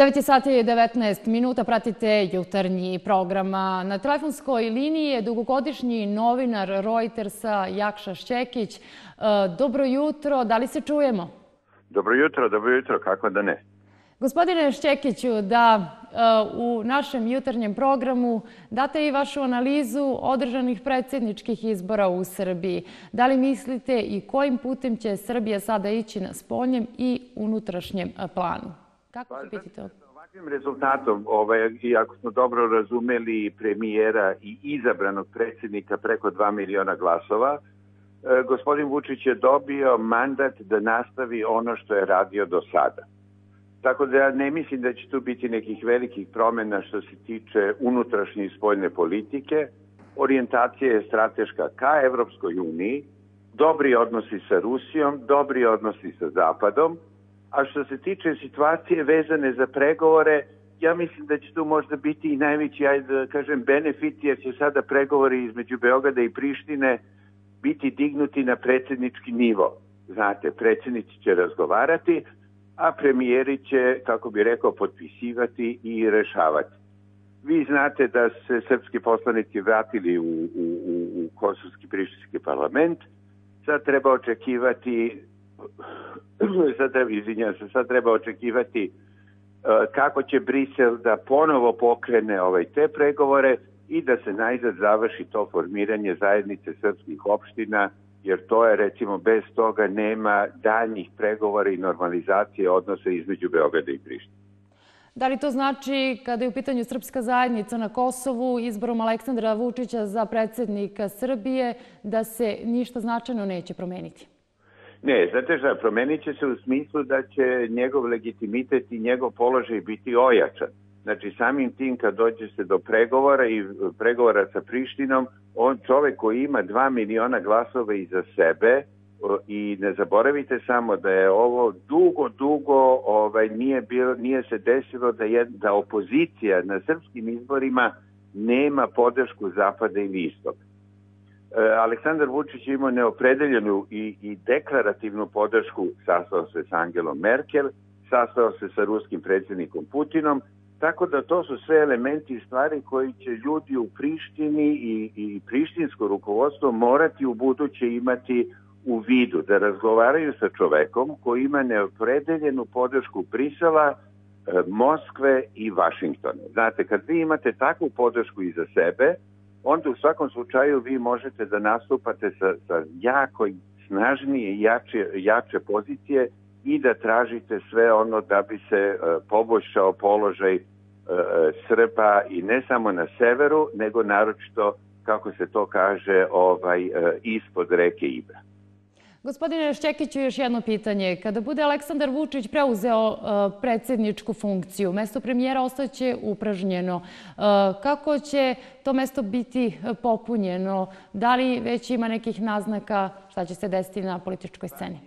9 sati je 19 minuta, pratite jutarnji program. Na telefonskoj liniji je dugogodišnji novinar Reutersa Jakša Šćekić. E, dobro jutro, da li se čujemo? Dobro jutro, dobro jutro, kako da ne? Gospodine Šćekiću, da e, u našem jutarnjem programu date i vašu analizu održanih predsjedničkih izbora u Srbiji. Da li mislite i kojim putem će Srbija sada ići na spoljem i unutrašnjem planu? Kako će pa biti znači to? Ovakvim rezultatom, ovaj, i smo dobro razumeli premijera i izabranog predsjednika preko 2 miliona glasova, e, gospodin Vučić je dobio mandat da nastavi ono što je radio do sada. Tako da ja ne mislim da će tu biti nekih velikih promjena što se tiče unutrašnje i spoljne politike. Orijentacija je strateška ka Evropskoj uniji, dobri odnosi sa Rusijom, dobri odnosi sa Zapadom – A što se tiče situacije vezane za pregovore, ja mislim da će tu možda biti i najveći, ajde da kažem, benefit, jer će sada pregovori između Beograda i Prištine biti dignuti na predsjednički nivo. Znate, predsjednici će razgovarati, a premijeri će, kako bi rekao, potpisivati i rešavati. Vi znate da se srpski poslanici vratili u, u, u Kosovski prištinski parlament. Sad treba očekivati sad treba, izvinjam se, sad treba očekivati e, kako će Brisel da ponovo pokrene ovaj te pregovore i da se najzad završi to formiranje zajednice srpskih opština, jer to je recimo bez toga nema daljnih pregovora i normalizacije odnose između Beograda i Prištine. Da li to znači, kada je u pitanju srpska zajednica na Kosovu, izborom Aleksandra Vučića za predsjednika Srbije, da se ništa značajno neće promeniti? Ne, znate šta, promenit će se u smislu da će njegov legitimitet i njegov položaj biti ojačan. Znači, samim tim kad dođe se do pregovora i e, pregovora sa Prištinom, on čovek koji ima dva miliona glasova iza sebe, e, i ne zaboravite samo da je ovo dugo, dugo ovaj, nije, bilo, nije se desilo da, je, da opozicija na srpskim izborima nema podršku zapada i istoga. E, Aleksandar Vučić ima neopredeljenu i, i deklarativnu podršku sastao se s Angelom Merkel, sastao se sa ruskim predsjednikom Putinom, tako da to su sve elementi i stvari koji će ljudi u Prištini i, i prištinsko rukovodstvo morati u buduće imati u vidu, da razgovaraju sa čovekom koji ima neopredeljenu podršku Prisala, e, Moskve i Vašingtona. Znate, kad vi imate takvu podršku iza sebe, onda u svakom slučaju vi možete da nastupate sa, sa jako snažnije i jače, jače pozicije i da tražite sve ono da bi se e, poboljšao položaj e, Srba i ne samo na severu, nego naročito, kako se to kaže, ovaj e, ispod reke Ibra. Gospodine Šćekiću, još jedno pitanje. Kada bude Aleksandar Vučić preuzeo e, predsjedničku funkciju, mesto premijera ostaće upražnjeno. E, kako će to mesto biti e, popunjeno? Da li već ima nekih naznaka šta će se desiti na političkoj sceni?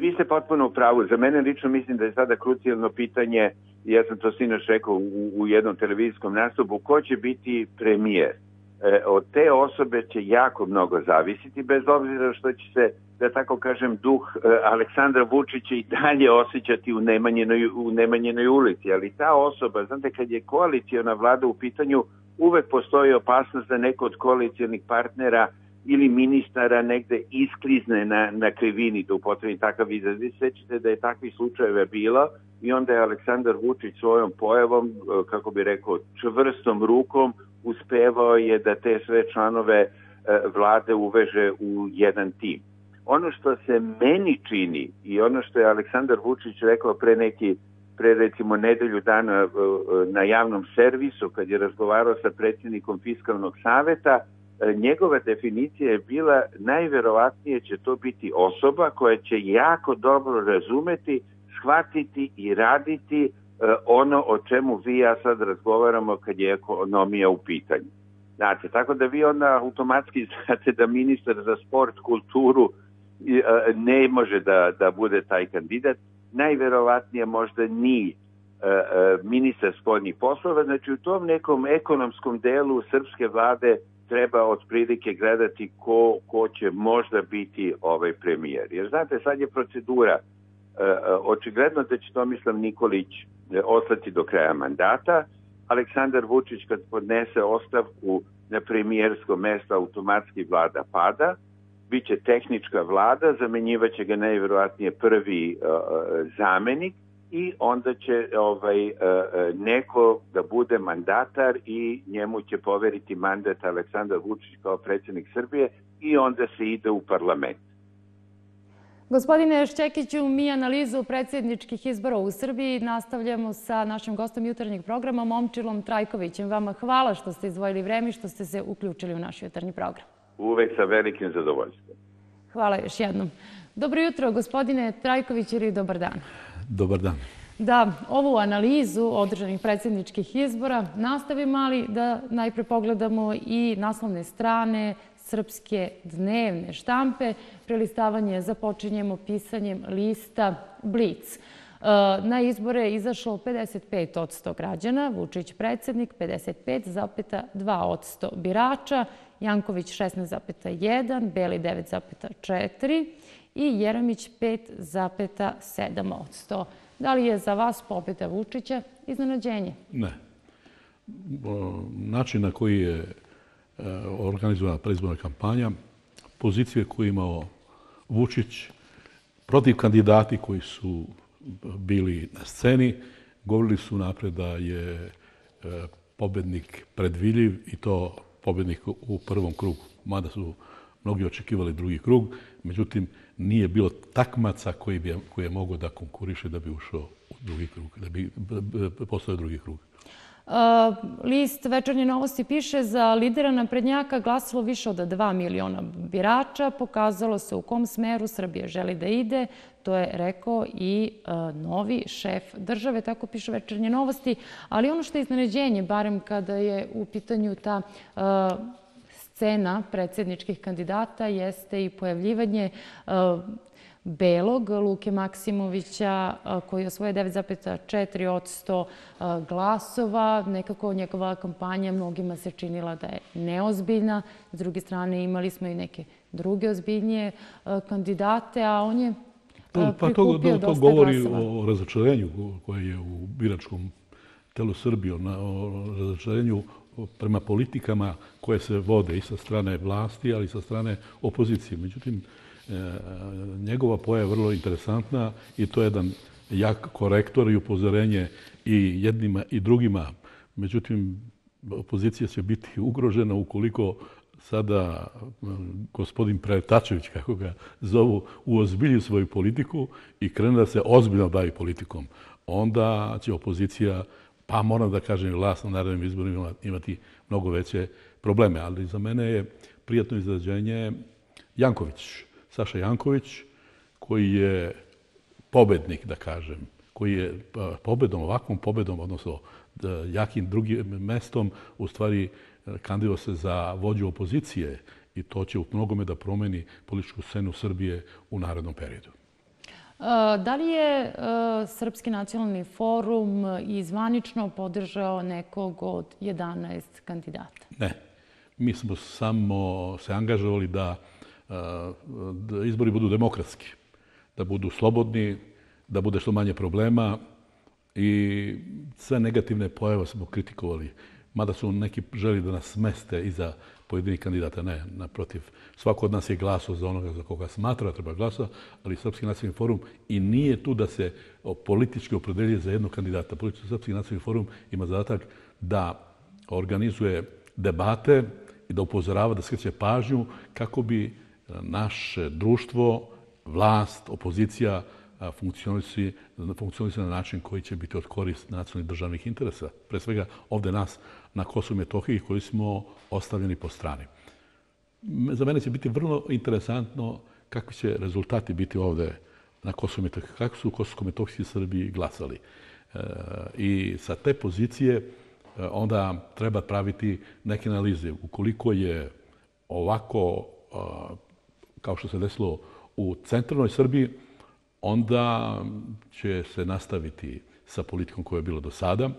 Vi ste potpuno u pravu. Za mene lično mislim da je sada krucijalno pitanje, ja sam to sinoš rekao u jednom televizijskom nastupu, ko će biti premijer? E, od te osobe će jako mnogo zavisiti, bez obzira što će se, da tako kažem, duh e, Aleksandra Vučića i dalje osjećati u Nemanjenoj, u Nemanjenoj ulici. Ali ta osoba, znate, kad je koalicijona vlada u pitanju, uvek postoji opasnost da neko od koalicijonih partnera ili ministara negde isklizne na, na krivini da upotrebi takav izraz. Vi sećate da je takvi slučajeva bilo i onda je Aleksandar Vučić svojom pojavom, e, kako bi rekao, čvrstom rukom uspevao je da te sve članove e, vlade uveže u jedan tim. Ono što se meni čini i ono što je Aleksandar Vučić rekao pre neki pre recimo nedelju dana e, na javnom servisu kad je razgovarao sa predsjednikom Fiskalnog saveta, e, njegova definicija je bila najverovatnije će to biti osoba koja će jako dobro razumeti, shvatiti i raditi E, ono o čemu vi ja sad razgovaramo kad je ekonomija u pitanju. Znate, tako da vi onda automatski znate da ministar za sport, kulturu e, ne može da, da bude taj kandidat. Najverovatnije možda ni e, ministar spodnjih poslova. Znači u tom nekom ekonomskom delu srpske vlade treba od prilike gledati ko, ko će možda biti ovaj premijer. Jer znate, sad je procedura E, e, očigledno da će to, mislim, Nikolić e, ostati do kraja mandata. Aleksandar Vučić kad podnese ostavku na premijersko mesto automatski vlada pada. Biće tehnička vlada, zamenjivaće ga najvjerojatnije prvi zamenik i onda će ovaj neko da bude mandatar i njemu će poveriti mandat Aleksandar Vučić kao predsjednik Srbije i onda se ide u parlament. Gospodine Šćekiću, mi analizu predsjedničkih izbora u Srbiji nastavljamo sa našim gostom jutarnjeg programa Momčilom Trajkovićem. Vama hvala što ste izvojili vreme i što ste se uključili u naš jutarnji program. Uvek sa velikim zadovoljstvom. Hvala još jednom. Dobro jutro, gospodine Trajković, ili dobar dan. Dobar dan. Da, ovu analizu održanih predsjedničkih izbora nastavimo, ali da najpre pogledamo i naslovne strane srpske dnevne štampe. Prelistavanje započinjemo pisanjem lista Blitz. E, na izbore je izašlo 55 od 100 građana, Vučić predsednik 55,2 od 100 birača, Janković 16,1, Beli 9,4 i Jeremić 5,7 od 100. Da li je za vas pobjeda Vučića iznenađenje? Ne. Način na koji je Eh, organizovana predizborna kampanja, pozicije koje je imao Vučić, protiv kandidati koji su bili na sceni, govorili su napred da je eh, pobednik predviljiv i to pobednik u prvom krugu, mada su mnogi očekivali drugi krug, međutim nije bilo takmaca koji, bi, koji je mogao da konkuriše da bi ušao u drugi krug, da bi postao drugi krug. E, list Večernje novosti piše za lidera naprednjaka glasilo više od 2 miliona birača. Pokazalo se u kom smeru Srbije želi da ide. To je rekao i e, novi šef države, tako piše Večernje novosti. Ali ono što je iznenađenje, barem kada je u pitanju ta e, scena predsjedničkih kandidata, jeste i pojavljivanje Belog Luke Maksimovića koji je osvoje 9,4 od 100 glasova. Nekako njegova kampanja mnogima se činila da je neozbiljna. S druge strane imali smo i neke druge ozbiljnije kandidate, a on je pa prikupio dosta glasova. To govori o razačarenju koje je u biračkom telu Srbije, o razačarenju prema politikama koje se vode i sa strane vlasti, ali i sa strane opozicije. Međutim, E, njegova poja je vrlo interesantna i to je jedan jak korektor i upozorenje i jednima i drugima. Međutim, opozicija će biti ugrožena ukoliko sada e, gospodin Pretačević, kako ga zovu, uozbilji svoju politiku i krene da se ozbiljno bavi politikom. Onda će opozicija, pa moram da kažem vlast na narednim izborima, imati mnogo veće probleme. Ali za mene je prijatno izrađenje Janković. Saša Janković, koji je pobednik, da kažem, koji je pa, pobedom, ovakvom pobedom, odnosno e, jakim drugim mestom, u stvari e, kandidao se za vođu opozicije i to će u mnogome da promeni političku scenu Srbije u narednom periodu. E, da li je Srpski nacionalni forum zvanično podržao nekog od 11 kandidata? Ne. Mi smo samo se angažovali da da eh, eh, izbori budu demokratski, da budu slobodni, da bude što manje problema i sve negativne pojave smo kritikovali. Mada su neki želi da nas smeste iza pojedinih kandidata, ne, naprotiv. Svako od nas je glaso za onoga za koga smatra treba glasa, ali Srpski nacionalni forum i nije tu da se politički opredelje za jednog kandidata. Politički Srpski nacionalni forum ima zadatak da organizuje debate i da upozorava, da skreće pažnju kako bi naše društvo, vlast, opozicija funkcionisu na način koji će biti od korist nacionalnih državnih interesa. Pre svega ovde nas na Kosovo i Metohiji koji smo ostavljeni po strani. Za mene će biti vrlo interesantno kakvi će rezultati biti ovdje na Kosovo i Metohiji, kako su Kosovo i Metohiji i Srbiji glasali. E, I sa te pozicije e, onda treba praviti neke analize. Ukoliko je ovako kao što se desilo u centralnoj Srbiji, onda će se nastaviti sa politikom koja je bila do sada.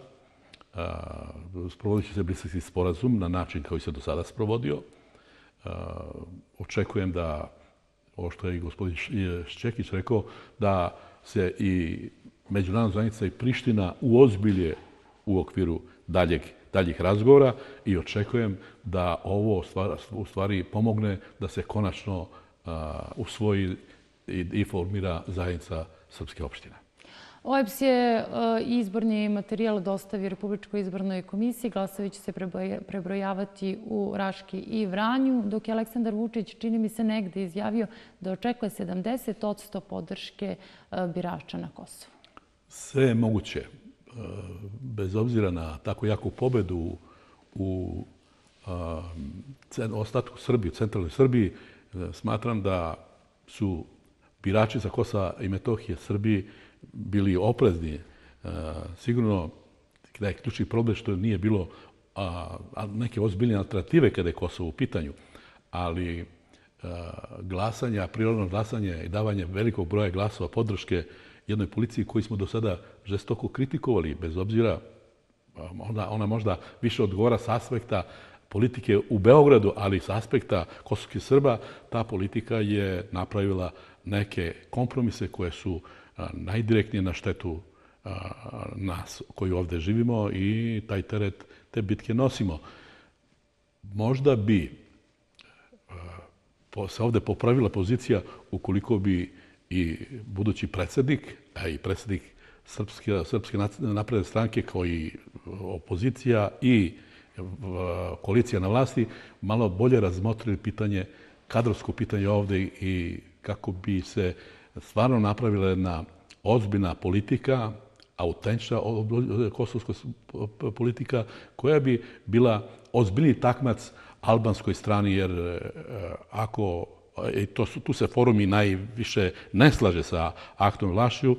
Sprovodit će se bliski sporazum na način kao i se do sada sprovodio. Očekujem da, ovo što je i gospodin Ščekić rekao, da se i međunarodna zajednica i Priština uozbilje u okviru daljeg, daljih razgovora i očekujem da ovo u stvari pomogne da se konačno usvoji i formira zajednica Srpske opštine. OEPS je e, izborni materijal dostavi Republičkoj izbornoj komisiji. Glasovi će se prebrojavati u Raški i Vranju, dok je Aleksandar Vučić, čini mi se, negde izjavio da očekuje 70 podrške e, birača na Kosovu. Sve je moguće. E, bez obzira na tako jaku pobedu u ostatku Srbije, u centralnoj Srbiji, smatram da su birači sa Kosova i Metohije Srbije bili oprezni. E, sigurno da je ključni problem što nije bilo neke ozbiljne alternative kada je Kosovo u pitanju, ali e, glasanje, prirodno glasanje i davanje velikog broja glasova podrške jednoj policiji koji smo do sada žestoko kritikovali, bez obzira ona, ona možda više odgovora s aspekta politike u Beogradu, ali s aspekta kosovskih Srba, ta politika je napravila neke kompromise koje su najdirektnije na štetu nas koji ovdje živimo i taj teret te bitke nosimo. Možda bi se ovdje popravila pozicija ukoliko bi i budući predsednik, a i predsednik Srpske, Srpske napredne stranke koji opozicija i koalicija na vlasti malo bolje razmotrili pitanje, kadrovsko pitanje ovdje i kako bi se stvarno napravila jedna ozbina politika, autentična kosovska politika, koja bi bila ozbiljni takmac albanskoj strani, jer e, ako e, i to, tu se forum i najviše ne slaže sa aktom Vlašiju,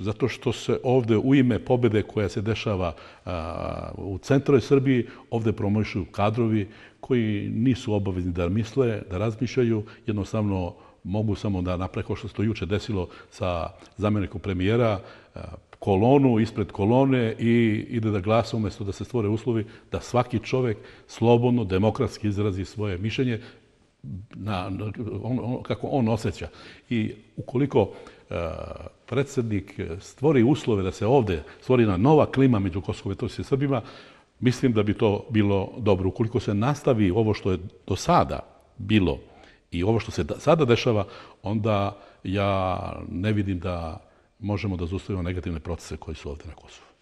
zato što se ovde u ime pobjede koja se dešava u centroj Srbiji, ovde promojšuju kadrovi koji nisu obavezni da misle, da razmišljaju, jednostavno mogu samo da napreko što se to juče desilo sa zamjenikom premijera, kolonu ispred kolone i ide da glasa umjesto da se stvore uslovi da svaki čovek slobodno, demokratski izrazi svoje mišljenje na, on, kako on osjeća. I ukoliko predsjednik eh, stvori uslove da se ovdje stvori na nova klima među Kosovo i Metohijom i Srbima, mislim da bi to bilo dobro. Ukoliko se nastavi ovo što je do sada bilo i ovo što se sada dešava, onda ja ne vidim da možemo da zustavimo negativne procese koji su ovdje na Kosovu.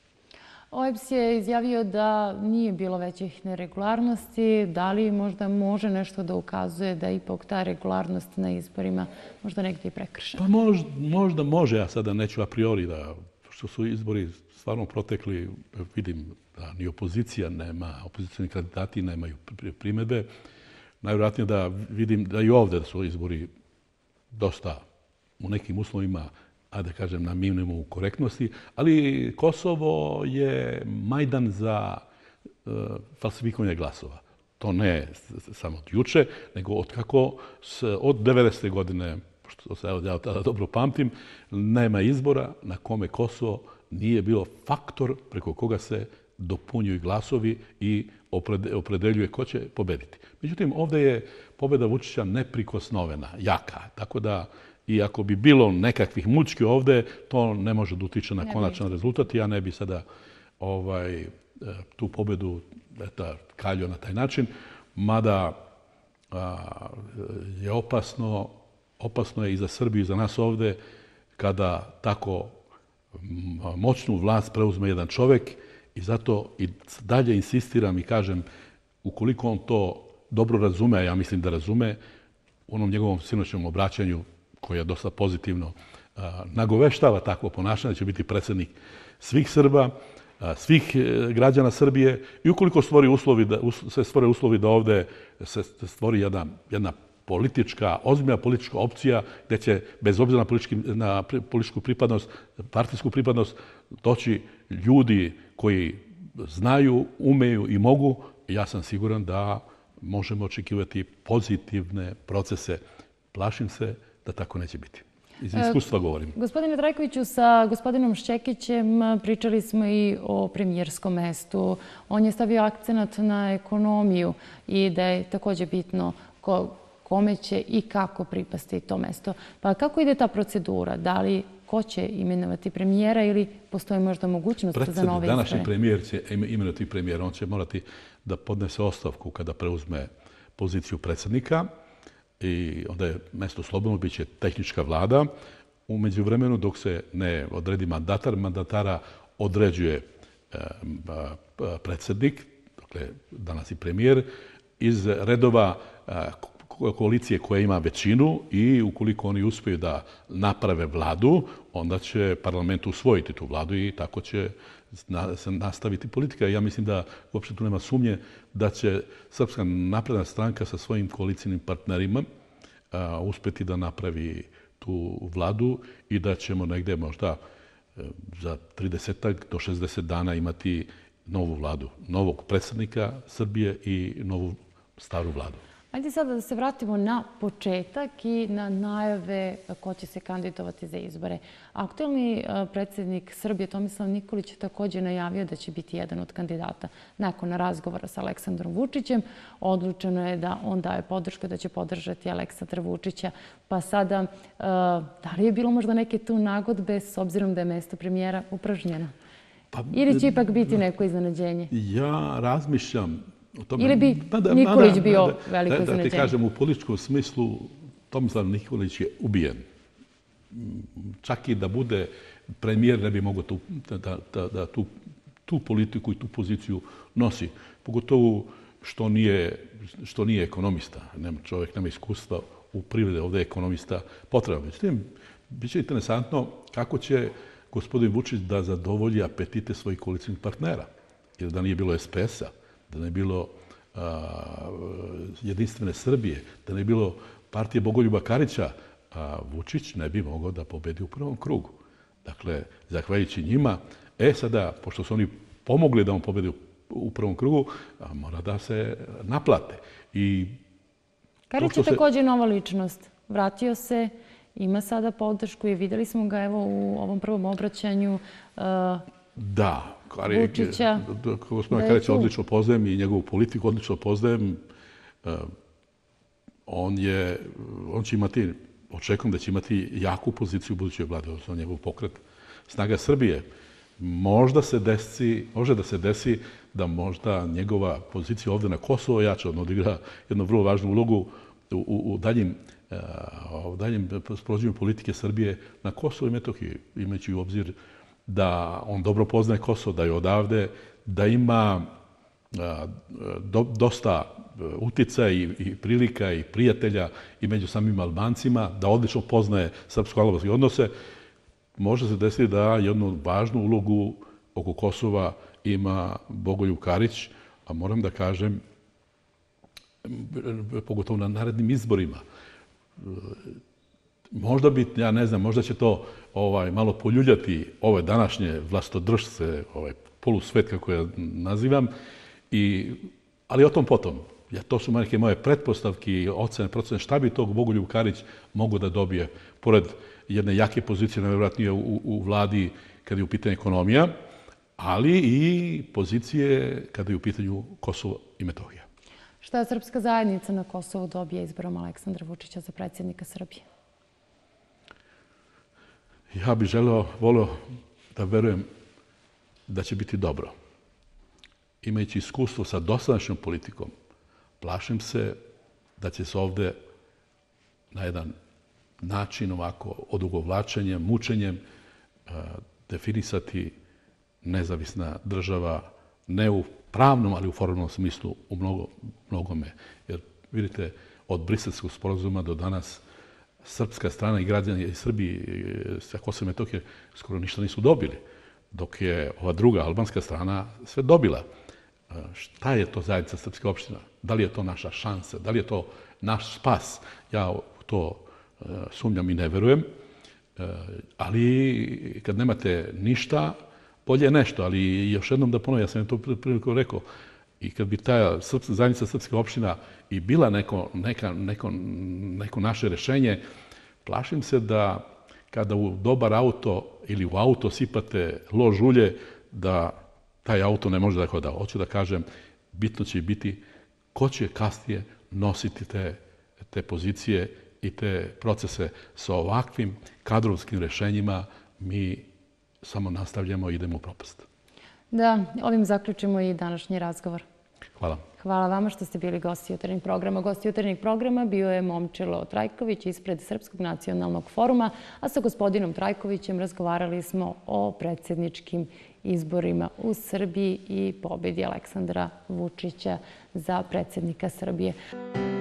OEPS je izjavio da nije bilo većih neregularnosti. Da li možda može nešto da ukazuje da ipak ta regularnost na izborima možda negdje i prekrša? Pa možda može, ja sada neću a priori da, što su izbori stvarno protekli, vidim da ni opozicija nema, opozicijani kandidati nemaju primedbe. Najvjerojatnije da vidim da i ovdje su izbori dosta u nekim uslovima a da kažem, na minimum korektnosti. Ali Kosovo je majdan za e, falsifikovanje glasova. To ne samo od juče, nego od kako s, od 90. godine, što se evo ja tada dobro pamtim, nema izbora na kome Kosovo nije bilo faktor preko koga se dopunjuju glasovi i opredeljuje ko će pobediti. Međutim, ovdje je pobeda Vučića neprikosnovena, jaka. Tako da, I ako bi bilo nekakvih mučki ovde, to ne može da utiče na konačan rezultat. Ja ne bi sada ovaj, e, tu pobedu eto, kaljio na taj način. Mada je opasno, opasno je i za Srbiju i za nas ovde kada tako moćnu vlast preuzme jedan čovek i zato i dalje insistiram i kažem ukoliko on to dobro razume, a ja mislim da razume, u onom njegovom sinoćnom obraćanju koja dosta pozitivno nagoveštava takvo ponašanje, da će biti predsednik svih Srba, svih e, građana Srbije i ukoliko stvori uslovi da, se stvore uslovi da ovde se stvori jedna, jedna politička, ozbiljna politička opcija gdje će bez obzira na, politički, na političku pripadnost, partijsku pripadnost, doći ljudi koji znaju, umeju i mogu, ja sam siguran da možemo očekivati pozitivne procese. Plašim se, da tako neće biti. Iz e, iskustva govorim. Gospodine Drajkoviću, sa gospodinom Ščekićem pričali smo i o premijerskom mestu. On je stavio akcenat na ekonomiju i da je također bitno kome će i kako pripasti to mesto. Pa kako ide ta procedura? Da li ko će imenovati premijera ili postoji možda mogućnost za nove izbore? Današnji premijer će imenovati premijera. On će morati da podnese ostavku kada preuzme poziciju predsjednika i onda je mesto slobodno, bit će tehnička vlada. Umeđu vremenu, dok se ne odredi mandatar, mandatara određuje eh, pa, predsednik, dakle danas i premijer, iz redova eh, koalicije koja ima većinu i ukoliko oni uspiju da naprave vladu, onda će parlament usvojiti tu vladu i tako će se nastaviti politika. Ja mislim da uopšte tu nema sumnje da će Srpska napredna stranka sa svojim koalicijnim partnerima uspeti da napravi tu vladu i da ćemo negde možda e, za 30 do 60 dana imati novu vladu, novog predsjednika Srbije i novu staru vladu. Hajde sada da se vratimo na početak i na najave ko će se kandidovati za izbore. Aktualni e, predsjednik Srbije Tomislav Nikolić je također najavio da će biti jedan od kandidata. Nakon razgovora sa Aleksandrom Vučićem odlučeno je da on daje podršku da će podržati Aleksandra Vučića. Pa sada, e, da li je bilo možda neke tu nagodbe s obzirom da je mesto premijera upražnjeno? Pa, Ili će e, ipak biti neko iznenađenje? Ja razmišljam ili bi pa pa Nikolić bio veliko iznenađenje? Da, da ti kažem, u političkom smislu Tomislav Nikolić je ubijen. Čak i da bude premijer, ne bi mogo tu, da, da, da, tu, tu politiku i tu poziciju nosi. Pogotovo što nije, što nije ekonomista. Nema čovjek, nema iskustva u privrede, ovdje je ekonomista potreba. Međutim, biće interesantno kako će gospodin Vučić da zadovolji apetite svojih koalicijnih partnera. Jer da nije bilo SPS-a, da ne bilo jedinstvene Srbije, da ne bilo partije Bogoljuba Karića, Vučić ne bi mogao da pobedi u prvom krugu. Dakle, zahvaljujući njima, e sada, pošto su oni pomogli da on pobedi u, prvom krugu, mora da se naplate. I Karić je također nova ličnost. Vratio se, ima sada podršku i videli smo ga evo u ovom prvom obraćanju. Da, Vučića. Gospodina Karića odlično poznajem i njegovu politiku odlično poznajem. E, on, je, on će imati, očekujem da će imati jaku poziciju u budućoj vladi, odnosno njegov pokret snaga Srbije. Možda se desi, može da se desi da možda njegova pozicija ovde na Kosovo jače on odigra jednu vrlo važnu ulogu u, u, daljim e, u daljem sprođenju politike Srbije na Kosovo i Metohiji, imajući u obzir da on dobro poznaje Kosovo, da je odavde, da ima dosta e, utica i, prilika i prijatelja i među samim Albancima, da odlično poznaje srpsko-albanske odnose, može se desiti da jednu važnu ulogu oko Kosova ima Bogoljub Karić, a moram da kažem, pogotovo na narednim izborima, Možda bi, ja ne znam, možda će to ovaj malo poljuljati ove današnje vlastodržce, ovaj polusvet kako ja nazivam, i, ali o tom potom. Ja, to su neke moje pretpostavke i ocene, procene, šta bi tog Bogoljub Karić mogu da dobije pored jedne jake pozicije, nevjerojatnije u, u vladi kada je u pitanju ekonomija, ali i pozicije kada je u pitanju Kosovo i Metohija. Šta je srpska zajednica na Kosovu dobija izborom Aleksandra Vučića za predsjednika Srbije? ja bih želeo, volio da verujem da će biti dobro. Imajući iskustvo sa dosadašnjom politikom, plašim se da će se ovde na jedan način ovako odugovlačenjem, mučenjem e, definisati nezavisna država ne u pravnom, ali u formalnom smislu u mnogo, mnogome. Jer vidite, od brisetskog sporozuma do danas srpska strana i građani i Srbi sa Kosova i Metohije skoro ništa nisu dobili, dok je ova druga albanska strana sve dobila. E, šta je to zajednica srpske opština? Da li je to naša šansa? Da li je to naš spas? Ja u to e, sumnjam i ne verujem. E, ali kad nemate ništa, bolje je nešto. Ali još jednom da ponovim, ja sam to priliku rekao, I kad bi ta zajednica srpska opština i bila neko, neka, neko, neko naše rešenje, plašim se da kada u dobar auto ili u auto sipate lož ulje, da taj auto ne može da hoda. Hoću da kažem, bitno će biti ko će kasnije nositi te, te pozicije i te procese sa ovakvim kadrovskim rešenjima mi samo nastavljamo i idemo u propast. Da, ovim zaključimo i današnji razgovor. Hvala. Hvala vama što ste bili gosti jutarnjeg programa. Gosti jutarnjeg programa bio je Momčilo Trajković ispred Srpskog nacionalnog foruma, a sa gospodinom Trajkovićem razgovarali smo o predsjedničkim izborima u Srbiji i pobedi Aleksandra Vučića za predsjednika Srbije. Muzika